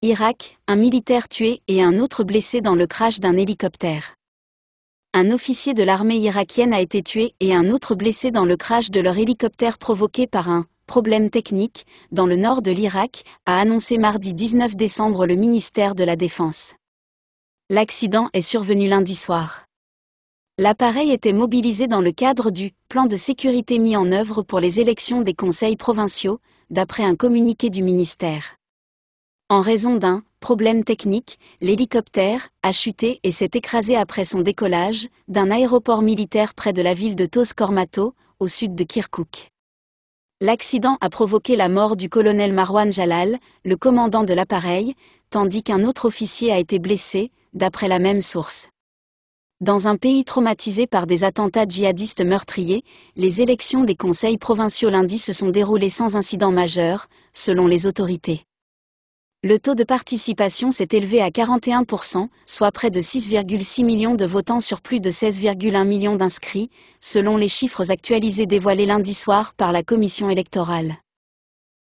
Irak, un militaire tué et un autre blessé dans le crash d'un hélicoptère. Un officier de l'armée irakienne a été tué et un autre blessé dans le crash de leur hélicoptère provoqué par un problème technique dans le nord de l'Irak, a annoncé mardi 19 décembre le ministère de la Défense. L'accident est survenu lundi soir. L'appareil était mobilisé dans le cadre du plan de sécurité mis en œuvre pour les élections des conseils provinciaux, d'après un communiqué du ministère. En raison d'un problème technique, l'hélicoptère a chuté et s'est écrasé après son décollage d'un aéroport militaire près de la ville de Tos au sud de Kirkuk. L'accident a provoqué la mort du colonel Marwan Jalal, le commandant de l'appareil, tandis qu'un autre officier a été blessé, d'après la même source. Dans un pays traumatisé par des attentats djihadistes meurtriers, les élections des conseils provinciaux lundi se sont déroulées sans incident majeur, selon les autorités. Le taux de participation s'est élevé à 41%, soit près de 6,6 millions de votants sur plus de 16,1 millions d'inscrits, selon les chiffres actualisés dévoilés lundi soir par la commission électorale.